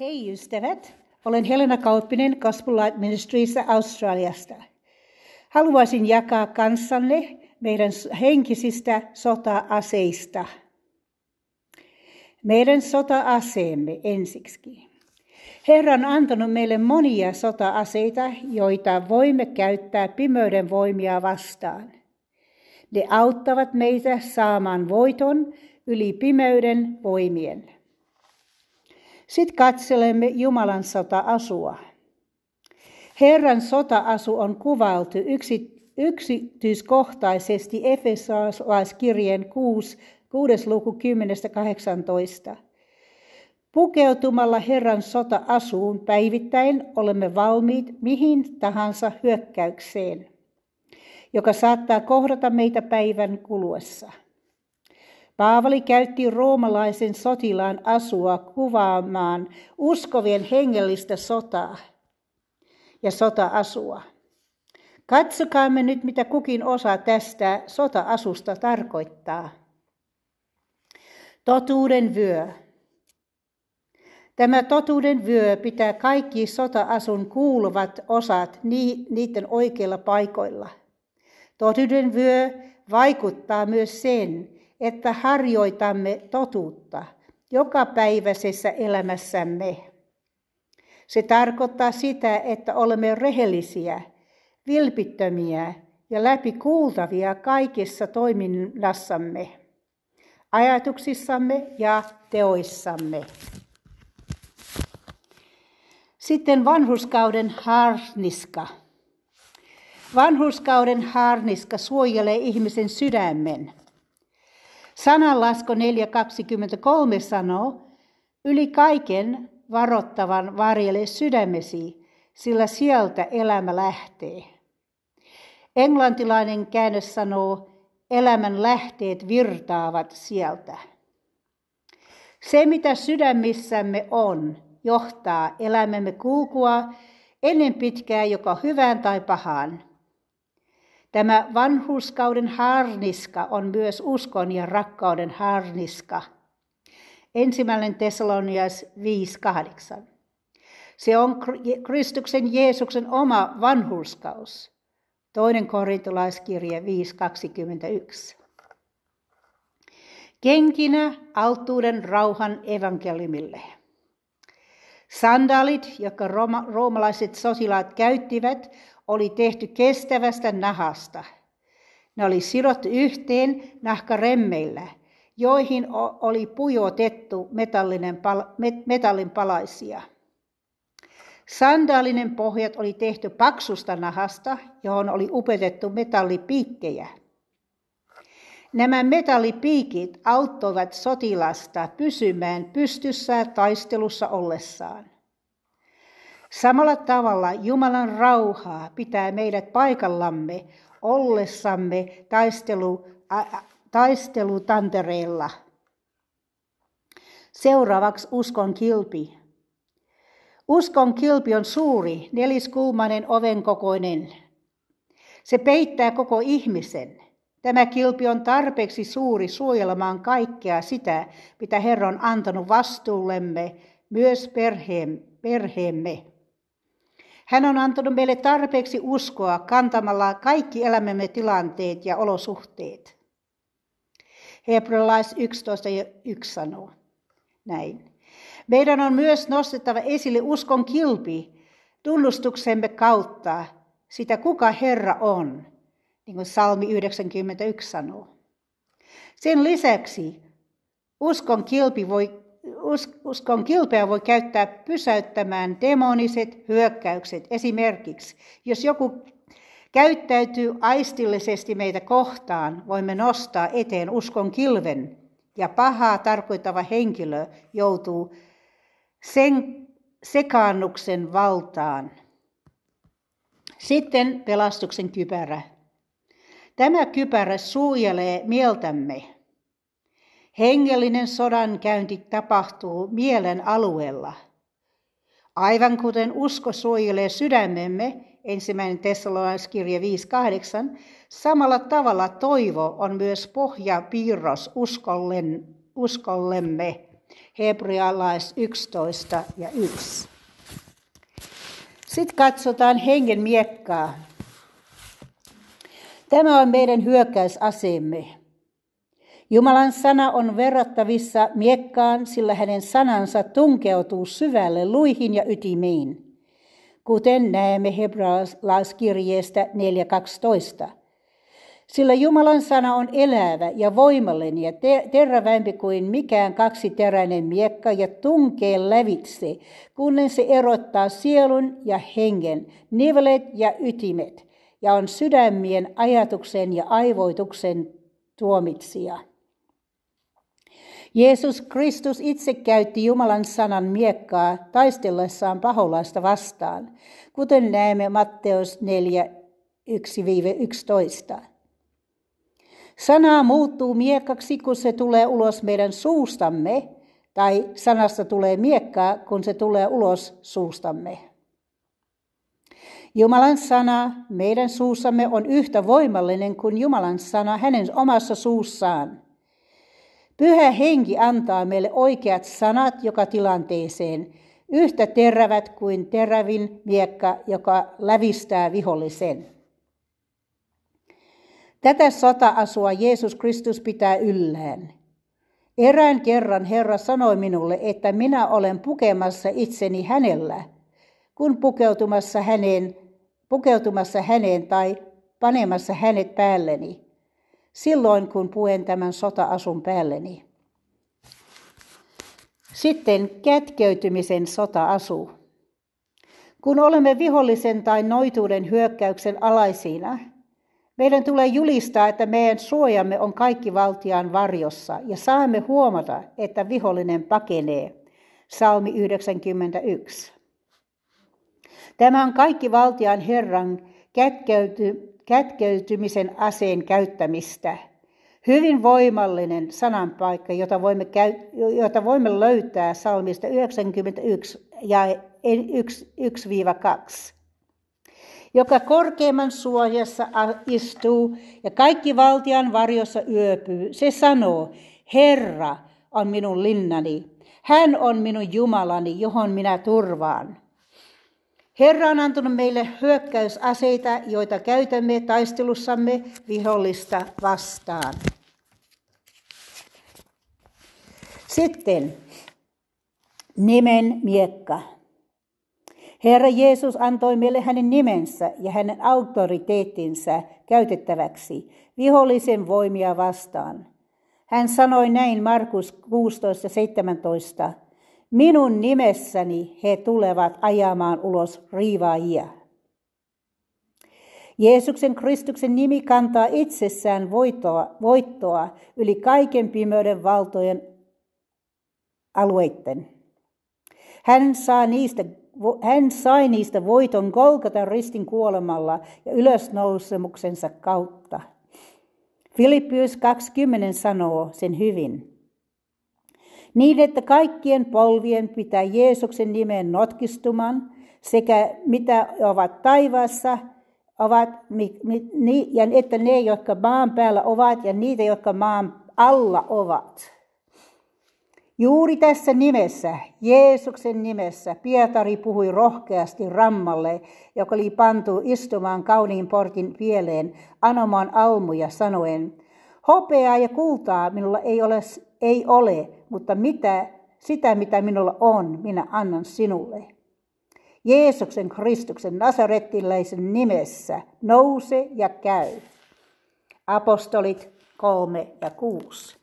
Hei ystävät, olen Helena Kauppinen Gospel Light Ministriissä Australiasta. Haluaisin jakaa kanssanne meidän henkisistä sota-aseista. Meidän sota-aseemme ensiksi. Herra on antanut meille monia sota-aseita, joita voimme käyttää pimeyden voimia vastaan. Ne auttavat meitä saamaan voiton yli pimeyden voimien. Sitten katselemme Jumalan sota-asua. Herran sota-asu on kuvailtu yksityiskohtaisesti Efesolaiskirjeen 6, 6. luku 10.18. Pukeutumalla Herran sota-asuun päivittäin olemme valmiit mihin tahansa hyökkäykseen, joka saattaa kohdata meitä päivän kuluessa. Paavali käytti roomalaisen sotilaan asua kuvaamaan uskovien hengellistä sotaa ja sota-asua. Katsokaamme nyt, mitä kukin osa tästä sota-asusta tarkoittaa. Totuuden vyö. Tämä totuuden vyö pitää kaikki sota-asun kuuluvat osat niiden oikeilla paikoilla. Totuuden vyö vaikuttaa myös sen, että harjoitamme totuutta jokapäiväisessä elämässämme. Se tarkoittaa sitä, että olemme rehellisiä, vilpittömiä ja läpikuultavia kaikessa toiminnassamme, ajatuksissamme ja teoissamme. Sitten vanhuskauden harniska. Vanhuskauden harniska suojelee ihmisen sydämen – Sananlasko 4.23 sanoo, yli kaiken varottavan varjele sydämesi, sillä sieltä elämä lähtee. Englantilainen käännös sanoo, elämän lähteet virtaavat sieltä. Se, mitä sydämissämme on, johtaa elämämme kulkua ennen pitkää joko hyvään tai pahaan. Tämä vanhuskauden harniska on myös uskon ja rakkauden harniska. Ensimmäinen Thessalonias 5.8. Se on Kristuksen Jeesuksen oma vanhurskaus. Toinen korintolaiskirja 5.21. Kenkinä altuuden rauhan evankeliumille. Sandalit, jotka rooma- roomalaiset sotilaat käyttivät, oli tehty kestävästä nahasta. Ne oli sidottu yhteen nahkaremmeillä, joihin oli pujotettu metallinen metallin palaisia. Sandaalinen pohjat oli tehty paksusta nahasta, johon oli upetettu metallipiikkejä. Nämä metallipiikit auttoivat sotilasta pysymään pystyssä taistelussa ollessaan. Samalla tavalla Jumalan rauhaa pitää meidät paikallamme ollessamme taistelu, ä, taistelutantereella. Seuraavaksi uskon kilpi. Uskon kilpi on suuri, neliskulmainen ovenkokoinen. Se peittää koko ihmisen. Tämä kilpi on tarpeeksi suuri suojelemaan kaikkea sitä, mitä Herra on antanut vastuullemme, myös perheemme. Hän on antanut meille tarpeeksi uskoa kantamalla kaikki elämämme tilanteet ja olosuhteet. Hebrealais 11.1 ja sanoo näin. Meidän on myös nostettava esille uskon kilpi tunnustuksemme kautta sitä, kuka Herra on, niin kuin Salmi 91 sanoo. Sen lisäksi uskon kilpi voi uskon kilpeä voi käyttää pysäyttämään demoniset hyökkäykset. Esimerkiksi, jos joku käyttäytyy aistillisesti meitä kohtaan, voimme nostaa eteen uskon kilven ja pahaa tarkoittava henkilö joutuu sen sekaannuksen valtaan. Sitten pelastuksen kypärä. Tämä kypärä suojelee mieltämme Hengellinen sodankäynti tapahtuu mielen alueella. Aivan kuten usko suojelee sydämemme, ensimmäinen Tessalonaiskirja 5.8, samalla tavalla toivo on myös pohjapiirros uskollen, uskollemme, hebrealais 11 ja 1. Sitten katsotaan hengen miekkaa. Tämä on meidän hyökkäysasemme. Jumalan sana on verrattavissa miekkaan, sillä hänen sanansa tunkeutuu syvälle luihin ja ytimiin. Kuten näemme Hebraalaiskirjeestä 4.12. Sillä Jumalan sana on elävä ja voimallinen ja te- terävämpi kuin mikään kaksiteräinen miekka ja tunkee lävitse, kunnen se erottaa sielun ja hengen, nivelet ja ytimet, ja on sydämien ajatuksen ja aivoituksen tuomitsija. Jeesus Kristus itse käytti Jumalan sanan miekkaa taistellessaan paholaista vastaan, kuten näemme Matteus 4, 1-11. Sana muuttuu miekkaksi, kun se tulee ulos meidän suustamme, tai sanasta tulee miekkaa, kun se tulee ulos suustamme. Jumalan sana meidän suussamme on yhtä voimallinen kuin Jumalan sana hänen omassa suussaan – Pyhä henki antaa meille oikeat sanat joka tilanteeseen, yhtä terävät kuin terävin miekka, joka lävistää vihollisen. Tätä sota-asua Jeesus Kristus pitää yllään. Erään kerran Herra sanoi minulle, että minä olen pukemassa itseni hänellä, kun pukeutumassa häneen, pukeutumassa häneen tai panemassa hänet päälleni silloin kun puen tämän sota-asun päälleni. Sitten kätkeytymisen sota-asu. Kun olemme vihollisen tai noituuden hyökkäyksen alaisina, meidän tulee julistaa, että meidän suojamme on kaikki valtiaan varjossa ja saamme huomata, että vihollinen pakenee. Salmi 91. Tämä on kaikki valtiaan Herran kätkeyty, kätkeytymisen aseen käyttämistä. Hyvin voimallinen sananpaikka, jota voimme, käy, jota voimme löytää salmista 91 ja 1-2 joka korkeimman suojassa istuu ja kaikki valtian varjossa yöpyy. Se sanoo, Herra on minun linnani, hän on minun Jumalani, johon minä turvaan. Herra on antanut meille hyökkäysaseita, joita käytämme taistelussamme vihollista vastaan. Sitten nimen miekka. Herra Jeesus antoi meille hänen nimensä ja hänen auktoriteettinsa käytettäväksi vihollisen voimia vastaan. Hän sanoi näin Markus 16.17. Minun nimessäni he tulevat ajamaan ulos riivaajia. Jeesuksen Kristuksen nimi kantaa itsessään voittoa, voittoa yli kaiken pimeyden valtojen alueitten. Hän, saa niistä, hän sai niistä voiton Golgatan ristin kuolemalla ja ylösnousemuksensa kautta. Filippius 20 sanoo sen hyvin niin että kaikkien polvien pitää Jeesuksen nimeen notkistumaan, sekä mitä ovat taivaassa, ovat, ja että ne, jotka maan päällä ovat, ja niitä, jotka maan alla ovat. Juuri tässä nimessä, Jeesuksen nimessä, Pietari puhui rohkeasti rammalle, joka oli pantu istumaan kauniin portin pieleen, anomaan almuja sanoen, hopeaa ja kultaa minulla ei ole ei ole, mutta mitä, sitä mitä minulla on, minä annan sinulle. Jeesuksen Kristuksen nasarettiläisen nimessä nouse ja käy. Apostolit 3 ja 6.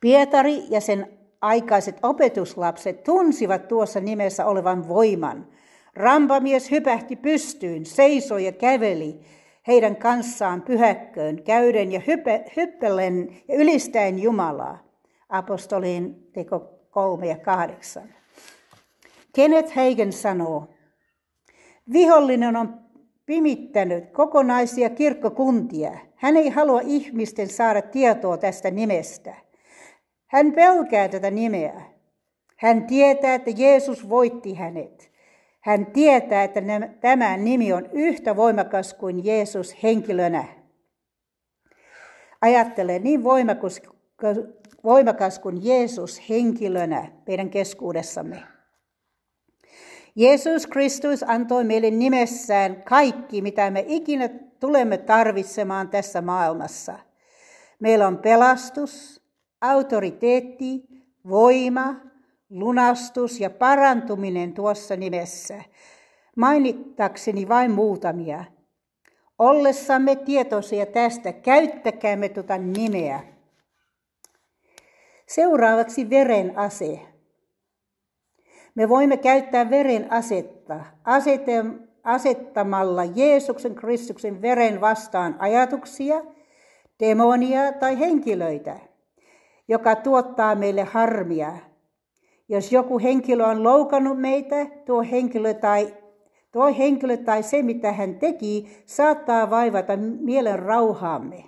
Pietari ja sen aikaiset opetuslapset tunsivat tuossa nimessä olevan voiman. Rampamies hypähti pystyyn, seisoi ja käveli heidän kanssaan pyhäkköön käyden ja hype, hyppellen ja ylistäen Jumalaa. Apostoliin teko 3 ja 8. Kenneth Hagen sanoo, vihollinen on pimittänyt kokonaisia kirkkokuntia. Hän ei halua ihmisten saada tietoa tästä nimestä. Hän pelkää tätä nimeä. Hän tietää, että Jeesus voitti hänet. Hän tietää, että tämä nimi on yhtä voimakas kuin Jeesus henkilönä. Ajattelee niin voimakas, voimakas kuin Jeesus henkilönä meidän keskuudessamme. Jeesus Kristus antoi meille nimessään kaikki, mitä me ikinä tulemme tarvitsemaan tässä maailmassa. Meillä on pelastus, autoriteetti, voima, lunastus ja parantuminen tuossa nimessä, mainittakseni vain muutamia. Ollessamme tietoisia tästä, käyttäkäämme tuota nimeä. Seuraavaksi veren ase. Me voimme käyttää veren asetta asettamalla Jeesuksen Kristuksen veren vastaan ajatuksia, demonia tai henkilöitä, joka tuottaa meille harmia, jos joku henkilö on loukannut meitä, tuo henkilö tai Tuo henkilö tai se, mitä hän teki, saattaa vaivata mielen rauhaamme.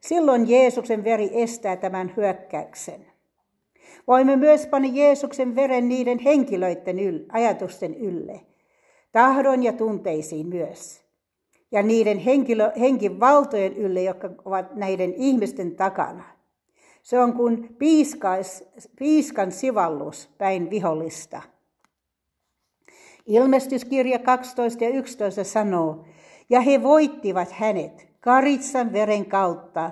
Silloin Jeesuksen veri estää tämän hyökkäyksen. Voimme myös panna Jeesuksen veren niiden henkilöiden yl, ajatusten ylle, tahdon ja tunteisiin myös. Ja niiden henkilö, henkivaltojen ylle, jotka ovat näiden ihmisten takana. Se on kuin piiskais, piiskan sivallus päin vihollista. Ilmestyskirja 12 ja 11 sanoo, ja he voittivat hänet karitsan veren kautta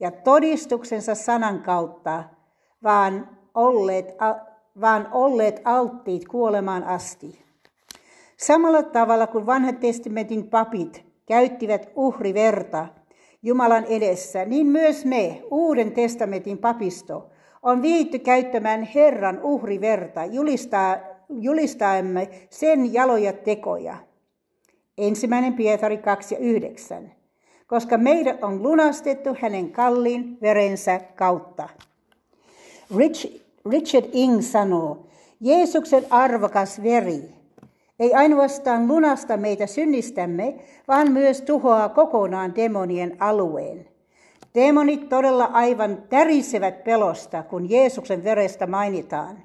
ja todistuksensa sanan kautta, vaan olleet, vaan olleet alttiit kuolemaan asti. Samalla tavalla kuin vanhat testamentin papit käyttivät uhriverta Jumalan edessä, niin myös me, Uuden testamentin papisto, on viitty käyttämään Herran uhriverta julistaa, julistaemme sen jaloja tekoja. Ensimmäinen Pietari 2 ja 9. Koska meidät on lunastettu hänen kalliin verensä kautta. Rich, Richard Ing sanoo, Jeesuksen arvokas veri ei ainoastaan lunasta meitä synnistämme, vaan myös tuhoaa kokonaan demonien alueen. Demonit todella aivan tärisevät pelosta, kun Jeesuksen verestä mainitaan.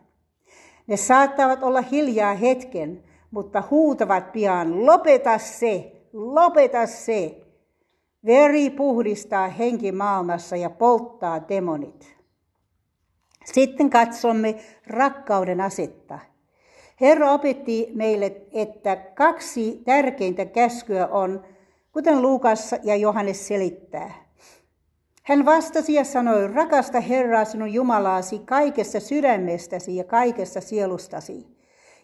Ne saattavat olla hiljaa hetken, mutta huutavat pian, lopeta se, lopeta se. Veri puhdistaa henki maailmassa ja polttaa demonit. Sitten katsomme rakkauden asetta – Herra opetti meille, että kaksi tärkeintä käskyä on, kuten Luukas ja Johannes selittää. Hän vastasi ja sanoi, rakasta Herraa sinun Jumalaasi kaikesta sydämestäsi ja kaikesta sielustasi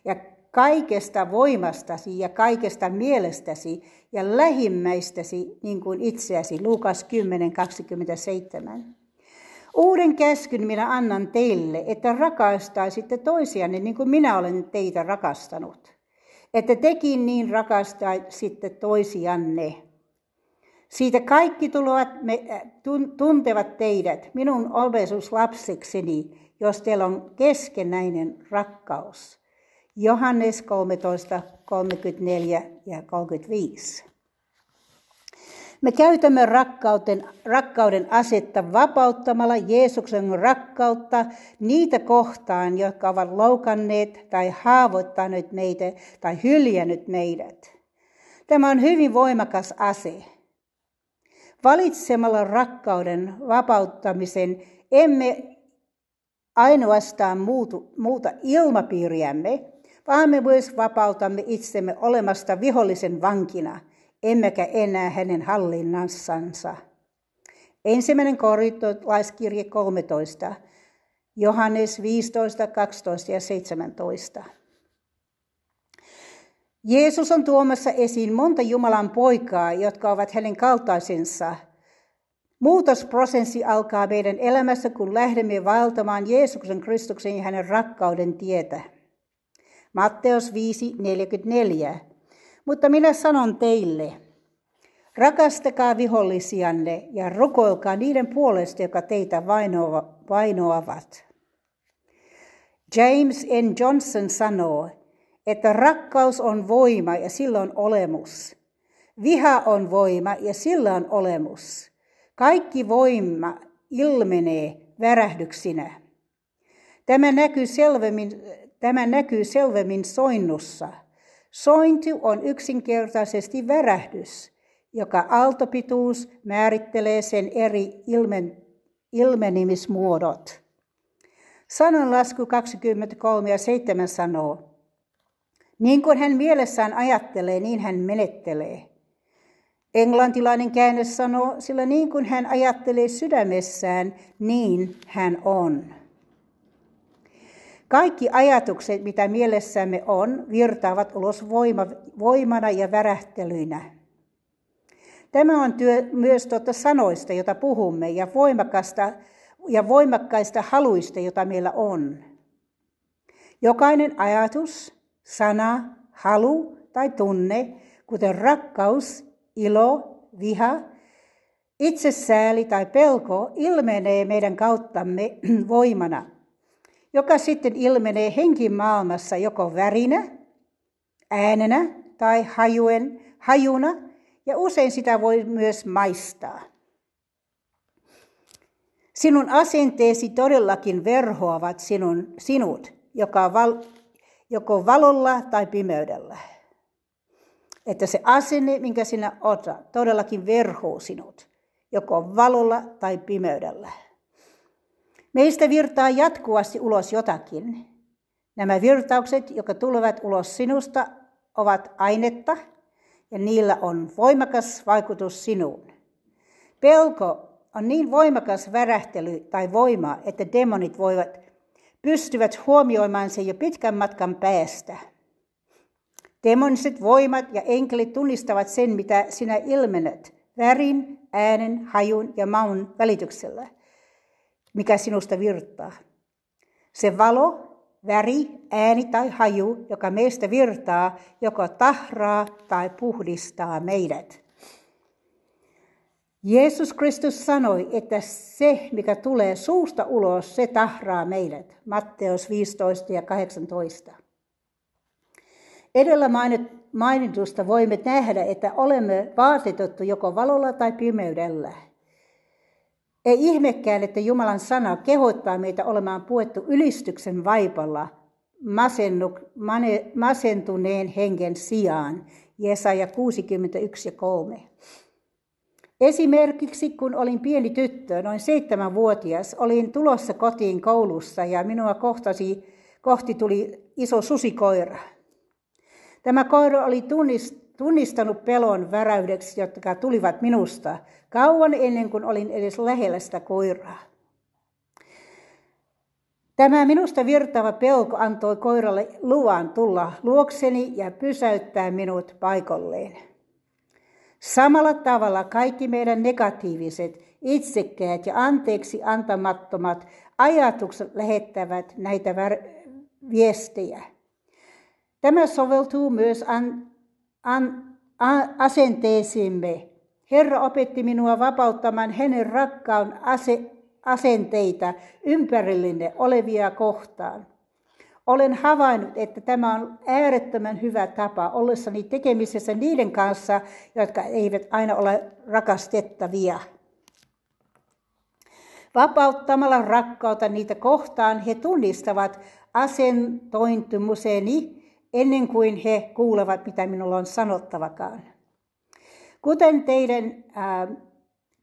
ja kaikesta voimastasi ja kaikesta mielestäsi ja lähimmäistäsi niin kuin itseäsi. Luukas 10, 27. Uuden käskyn minä annan teille, että rakastaisitte toisianne niin kuin minä olen teitä rakastanut. Että tekin niin rakastaisitte toisianne. Siitä kaikki tulevat, me, äh, tuntevat teidät, minun opetuslapsikseni, jos teillä on keskenäinen rakkaus. Johannes 13, 34 ja 35. Me käytämme rakkauden, rakkauden asetta vapauttamalla Jeesuksen rakkautta niitä kohtaan, jotka ovat loukanneet tai haavoittaneet meitä tai hyljännyt meidät. Tämä on hyvin voimakas ase. Valitsemalla rakkauden vapauttamisen emme ainoastaan muutu, muuta ilmapiiriämme, vaan me myös vapautamme itsemme olemasta vihollisen vankina – emmekä enää hänen hallinnassansa. Ensimmäinen korintolaiskirje 13, Johannes 15, 12 ja 17. Jeesus on tuomassa esiin monta Jumalan poikaa, jotka ovat hänen kaltaisensa. Muutosprosessi alkaa meidän elämässä, kun lähdemme valtamaan Jeesuksen Kristuksen ja hänen rakkauden tietä. Matteus 5, 44. Mutta minä sanon teille, rakastakaa vihollisianne ja rukoilkaa niiden puolesta, joka teitä vainoavat. James N. Johnson sanoo, että rakkaus on voima ja sillä on olemus. Viha on voima ja sillä on olemus. Kaikki voima ilmenee värähdyksinä. Tämä näkyy selvemmin, tämä näkyy selvemmin soinnussa – Sointu on yksinkertaisesti värähdys, joka aaltopituus määrittelee sen eri ilmen, ilmenimismuodot. Sananlasku 23 ja 7 sanoo, niin kuin hän mielessään ajattelee, niin hän menettelee. Englantilainen käännös sanoo, sillä niin kuin hän ajattelee sydämessään, niin hän on. Kaikki ajatukset, mitä mielessämme on, virtaavat ulos voima, voimana ja värähtelyinä. Tämä on työ myös tuota sanoista, joita puhumme, ja, voimakasta, ja voimakkaista haluista, joita meillä on. Jokainen ajatus, sana, halu tai tunne, kuten rakkaus, ilo, viha, itsesääli tai pelko, ilmenee meidän kauttamme voimana – joka sitten ilmenee henkimaailmassa joko värinä, äänenä tai hajuen, hajuna, ja usein sitä voi myös maistaa. Sinun asenteesi todellakin verhoavat sinun, sinut, joka val, joko valolla tai pimeydellä. Että se asenne, minkä sinä otat, todellakin verhoo sinut, joko valolla tai pimeydellä. Meistä virtaa jatkuvasti ulos jotakin. Nämä virtaukset, jotka tulevat ulos sinusta, ovat ainetta ja niillä on voimakas vaikutus sinuun. Pelko on niin voimakas värähtely tai voima, että demonit voivat pystyvät huomioimaan sen jo pitkän matkan päästä. Demoniset voimat ja enkelit tunnistavat sen, mitä sinä ilmenet, värin, äänen, hajun ja maun välityksellä – mikä sinusta virtaa. Se valo, väri, ääni tai haju, joka meistä virtaa, joko tahraa tai puhdistaa meidät. Jeesus Kristus sanoi, että se, mikä tulee suusta ulos, se tahraa meidät. Matteus 15 ja 18. Edellä mainitusta voimme nähdä, että olemme vaatetettu joko valolla tai pimeydellä. Ei ihmekään, että Jumalan sana kehottaa meitä olemaan puettu ylistyksen vaipalla masennuk, mane, masentuneen hengen sijaan. Jesaja 61 ja 3. Esimerkiksi kun olin pieni tyttö, noin seitsemänvuotias, olin tulossa kotiin koulussa ja minua kohtasi, kohti tuli iso susikoira. Tämä koira oli tunnist, tunnistanut pelon väräydeksi, jotka tulivat minusta kauan ennen kuin olin edes lähellä sitä koiraa. Tämä minusta virtaava pelko antoi koiralle luvan tulla luokseni ja pysäyttää minut paikolleen. Samalla tavalla kaikki meidän negatiiviset, itsekkäät ja anteeksi antamattomat ajatukset lähettävät näitä viestejä. Tämä soveltuu myös an- an, a, asenteeseemme. Herra opetti minua vapauttamaan hänen rakkaan ase, asenteita ympärillinne olevia kohtaan. Olen havainnut, että tämä on äärettömän hyvä tapa ollessani tekemisessä niiden kanssa, jotka eivät aina ole rakastettavia. Vapauttamalla rakkautta niitä kohtaan he tunnistavat asentointumuseni ennen kuin he kuulevat, mitä minulla on sanottavakaan. Kuten, teidän, äh,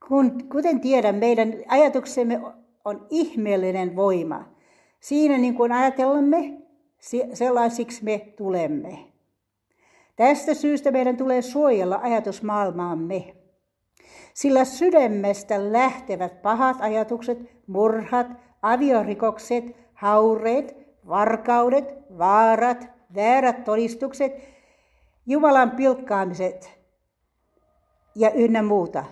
kun, kuten tiedän, meidän ajatuksemme on ihmeellinen voima. Siinä niin kuin ajatellamme, sellaisiksi me tulemme. Tästä syystä meidän tulee suojella ajatusmaailmaamme. Sillä sydämestä lähtevät pahat ajatukset, murhat, aviorikokset, haureet, varkaudet, vaarat, väärät todistukset, Jumalan pilkkaamiset ja ynnä muuta.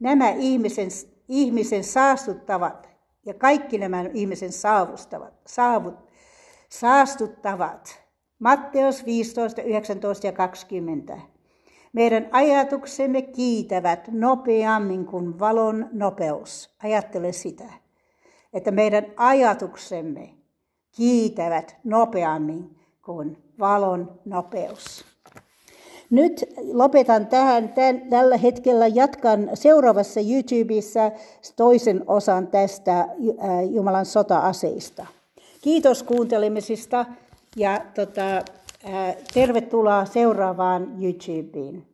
Nämä ihmisen, ihmisen saastuttavat ja kaikki nämä ihmisen saavustavat, saavut, saastuttavat. Matteus 15, 19 ja 20. Meidän ajatuksemme kiitävät nopeammin kuin valon nopeus. Ajattele sitä, että meidän ajatuksemme kiitävät nopeammin kuin valon nopeus. Nyt lopetan tähän. Tän, tällä hetkellä jatkan seuraavassa YouTubessa toisen osan tästä äh, Jumalan sota-aseista. Kiitos kuuntelemisista ja tota, äh, tervetuloa seuraavaan YouTubeen.